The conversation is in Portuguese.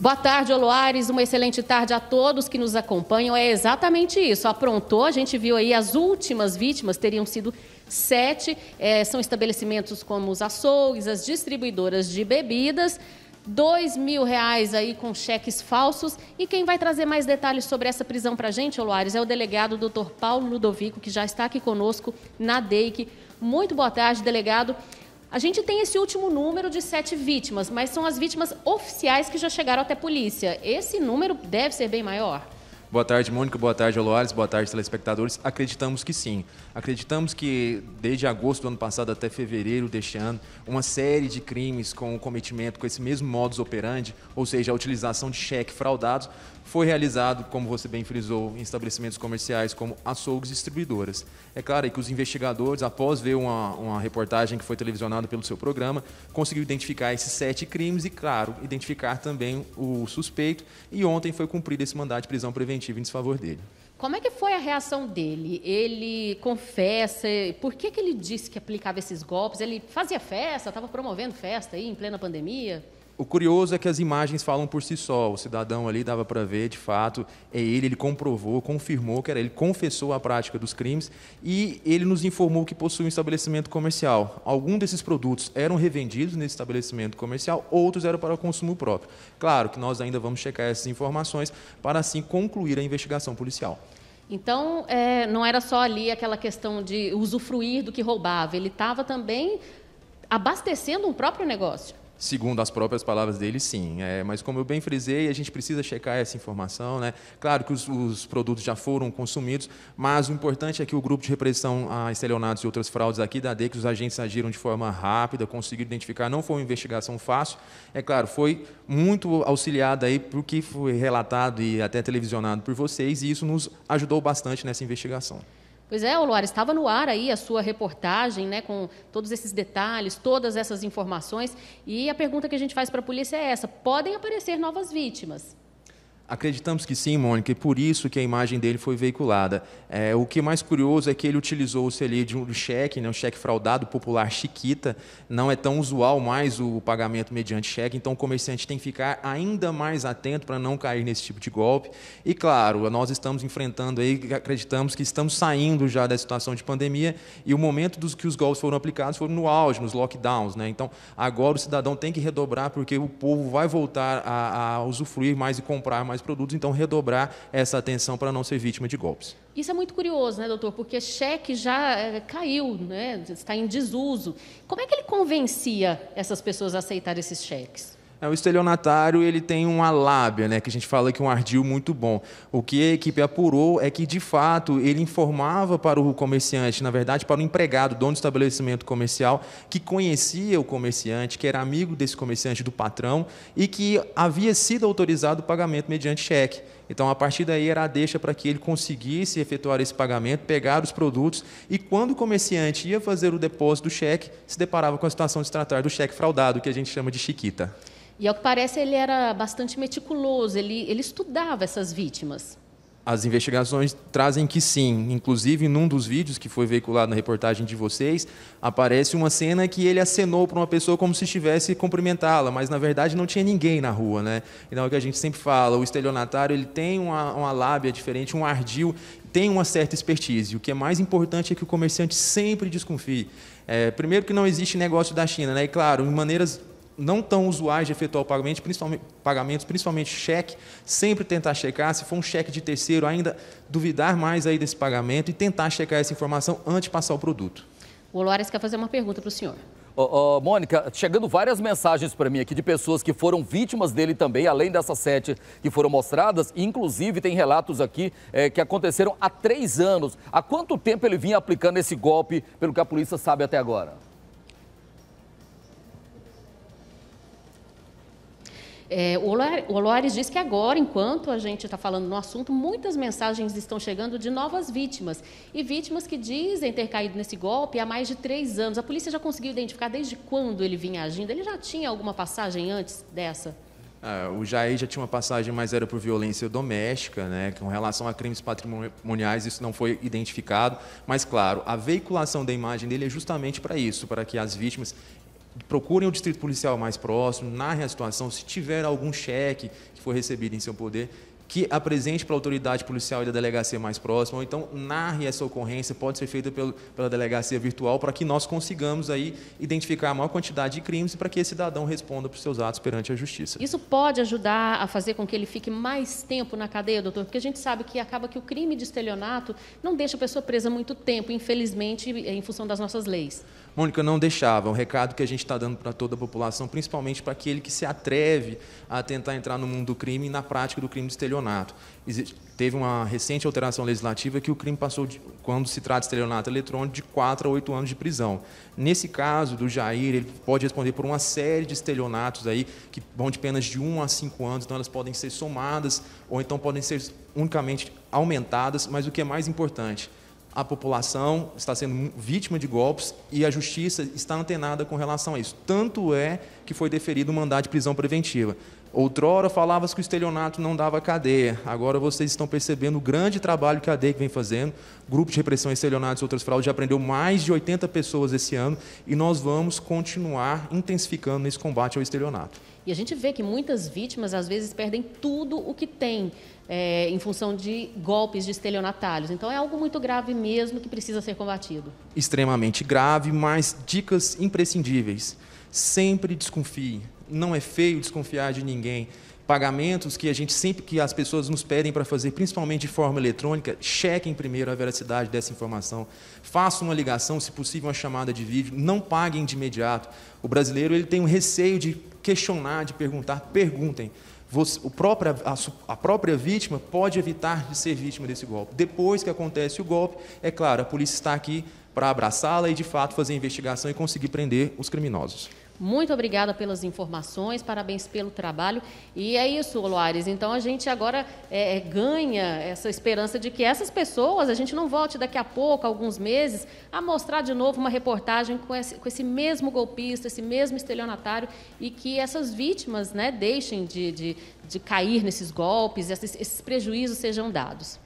Boa tarde, Oloares. Uma excelente tarde a todos que nos acompanham. É exatamente isso. Aprontou, a gente viu aí as últimas vítimas teriam sido sete. É, são estabelecimentos como os açougues, as distribuidoras de bebidas. Dois mil reais aí com cheques falsos. E quem vai trazer mais detalhes sobre essa prisão para a gente, Oloares, é o delegado doutor Paulo Ludovico, que já está aqui conosco na DEIC. Muito boa tarde, delegado. A gente tem esse último número de sete vítimas, mas são as vítimas oficiais que já chegaram até a polícia. Esse número deve ser bem maior? Boa tarde, Mônica. Boa tarde, Aloares. Boa tarde, telespectadores. Acreditamos que sim. Acreditamos que desde agosto do ano passado até fevereiro deste ano, uma série de crimes com o cometimento com esse mesmo modus operandi, ou seja, a utilização de cheque fraudados, foi realizado, como você bem frisou, em estabelecimentos comerciais como açougues e distribuidoras. É claro que os investigadores, após ver uma, uma reportagem que foi televisionada pelo seu programa, conseguiu identificar esses sete crimes e, claro, identificar também o suspeito. E ontem foi cumprido esse mandado de prisão preventiva em desfavor dele. Como é que foi a reação dele? Ele confessa, por que, que ele disse que aplicava esses golpes? Ele fazia festa, estava promovendo festa aí em plena pandemia? O curioso é que as imagens falam por si só. O cidadão ali dava para ver, de fato, é ele, ele comprovou, confirmou que era ele, confessou a prática dos crimes e ele nos informou que possui um estabelecimento comercial. Alguns desses produtos eram revendidos nesse estabelecimento comercial, outros eram para o consumo próprio. Claro que nós ainda vamos checar essas informações para assim concluir a investigação policial. Então, é, não era só ali aquela questão de usufruir do que roubava, ele estava também abastecendo um próprio negócio. Segundo as próprias palavras dele, sim. É, mas como eu bem frisei, a gente precisa checar essa informação. Né? Claro que os, os, produtos já foram consumidos, mas o importante é que o grupo de repressão a estelionatos e outras fraudes aqui da DEC, os agentes agiram de forma rápida, conseguiram identificar. Não foi uma investigação fácil. É claro, foi muito auxiliada aí por que foi relatado e até televisionado por vocês, e isso nos ajudou bastante nessa investigação. Pois é, Luara, estava no ar aí a sua reportagem, né, com todos esses detalhes, todas essas informações. E a pergunta que a gente faz para a polícia é essa: podem aparecer novas vítimas? Acreditamos que sim, Mônica, e por isso que a imagem dele foi veiculada. É, o que é mais curioso é que ele utilizou-se ali de um cheque, né, um cheque fraudado popular chiquita, não é tão usual mais o pagamento mediante cheque, então o comerciante tem que ficar ainda mais atento para não cair nesse tipo de golpe. E claro, nós estamos enfrentando aí, acreditamos que estamos saindo já da situação de pandemia e o momento dos que os golpes foram aplicados foram no auge, nos lockdowns, né? Então agora o cidadão tem que redobrar porque o povo vai voltar a, a usufruir mais e comprar mais mais produtos, então redobrar essa atenção para não ser vítima de golpes. Isso é muito curioso, né, doutor? Porque cheque já eh, caiu, né? está em desuso. Como é que ele convencia essas pessoas a aceitar esses cheques? É, o estelionatário ele tem uma lábia, né, que a gente fala que é um ardil muito bom. O que a equipe apurou é que, de fato, ele informava para o comerciante, na verdade, para o empregado, dono do estabelecimento comercial, que conhecia o comerciante, que era amigo desse comerciante, do patrão, e que havia sido autorizado o pagamento mediante cheque. Então, a partir daí, era a deixa para que ele conseguisse efetuar esse pagamento, pegar os produtos, e quando o comerciante ia fazer o depósito do cheque, se deparava com a situação de tratar do cheque fraudado, que a gente chama de chiquita. E ao que parece, ele era bastante meticuloso, ele, ele estudava essas vítimas. As investigações trazem que sim. Inclusive, num dos vídeos que foi veiculado na reportagem de vocês, aparece uma cena que ele acenou para uma pessoa como se estivesse cumprimentá-la, mas na verdade não tinha ninguém na rua, né? Então é o que a gente sempre fala, o estelionatário ele tem uma, uma lábia diferente, um ardil, tem uma certa expertise. O que é mais importante é que o comerciante sempre desconfie. É, primeiro que não existe negócio da China, né? E claro, em maneiras não tão usuais de efetuar o pagamento, principalmente, pagamentos, principalmente cheque, sempre tentar checar, se for um cheque de terceiro, ainda duvidar mais aí desse pagamento e tentar checar essa informação antes de passar o produto. O Olores quer fazer uma pergunta para o senhor. Oh, oh, Mônica, chegando várias mensagens para mim aqui de pessoas que foram vítimas dele também, além dessas sete que foram mostradas. Inclusive, tem relatos aqui eh, que aconteceram há três anos. Há quanto tempo ele vinha aplicando esse golpe, pelo que a polícia sabe até agora? É, o Loares diz que agora, enquanto a gente está falando no assunto, muitas mensagens estão chegando de novas vítimas. E vítimas que dizem ter caído nesse golpe há mais de três anos. A polícia já conseguiu identificar desde quando ele vinha agindo? Ele já tinha alguma passagem antes dessa? Ah, o Jair já tinha uma passagem, mas era por violência doméstica, né? Com relação a crimes patrimoniais, isso não foi identificado. Mas, claro, a veiculação da imagem dele é justamente para isso, para que as vítimas procurem o distrito policial mais próximo, narrem a situação, se tiver algum cheque que foi recebido em seu poder, que apresente para a autoridade policial e da delegacia mais próxima, ou então narre essa ocorrência, pode ser feita pela delegacia virtual, para que nós consigamos aí identificar a maior quantidade de crimes e para que esse cidadão responda por seus atos perante a justiça. Isso pode ajudar a fazer com que ele fique mais tempo na cadeia, doutor? Porque a gente sabe que acaba que o crime de estelionato não deixa a pessoa presa muito tempo, infelizmente, em função das nossas leis. Mônica, não deixava. É um recado que a gente está dando para toda a população, principalmente para aquele que se atreve a tentar entrar no mundo do crime e na prática do crime de estelionato. teve uma recente alteração legislativa que o crime passou, de, quando se trata de estelionato eletrônico, de 4 a 8 anos de prisão. Nesse caso do Jair, ele pode responder por uma série de estelionatos aí, que vão de penas de 1 a 5 anos, então elas podem ser somadas ou então podem ser unicamente aumentadas, mas o que é mais importante, a população está sendo vítima de golpes e a justiça está antenada com relação a isso. Tanto é que foi deferido o um mandado de prisão preventiva. Outrora falavas que o estelionato não dava cadeia. Agora vocês estão percebendo o grande trabalho que a DEC vem fazendo. Grupo de repressão a estelionatos e outras fraudes já prendeu mais de 80 pessoas esse ano e nós vamos continuar intensificando esse combate ao estelionato. E a gente vê que muitas vítimas, às vezes, perdem tudo o que têm é, em função de golpes de estelionatários. Então, é algo muito grave mesmo que precisa ser combatido. Extremamente grave, mas dicas imprescindíveis. Sempre desconfie não é feio desconfiar de ninguém. Pagamentos que a gente sempre que as pessoas nos pedem para fazer, principalmente de forma eletrônica, chequem primeiro a veracidade dessa informação. Façam uma ligação, se possível uma chamada de vídeo, não paguem de imediato. O brasileiro ele tem um receio de questionar, de perguntar, perguntem. Você, o própria, a, a, própria vítima pode evitar de ser vítima desse golpe. Depois que acontece o golpe, é claro, a polícia está aqui para abraçá-la e, de fato, fazer a investigação e conseguir prender os criminosos. Muito obrigada pelas informações, parabéns pelo trabalho. E é isso, Loares. Então a gente agora é, é, ganha essa esperança de que essas pessoas, a gente não volte daqui a pouco, alguns meses, a mostrar de novo uma reportagem com esse, com esse mesmo golpista, esse mesmo estelionatário, e que essas vítimas né, deixem de, de, de cair nesses golpes, esses, esses prejuízos sejam dados.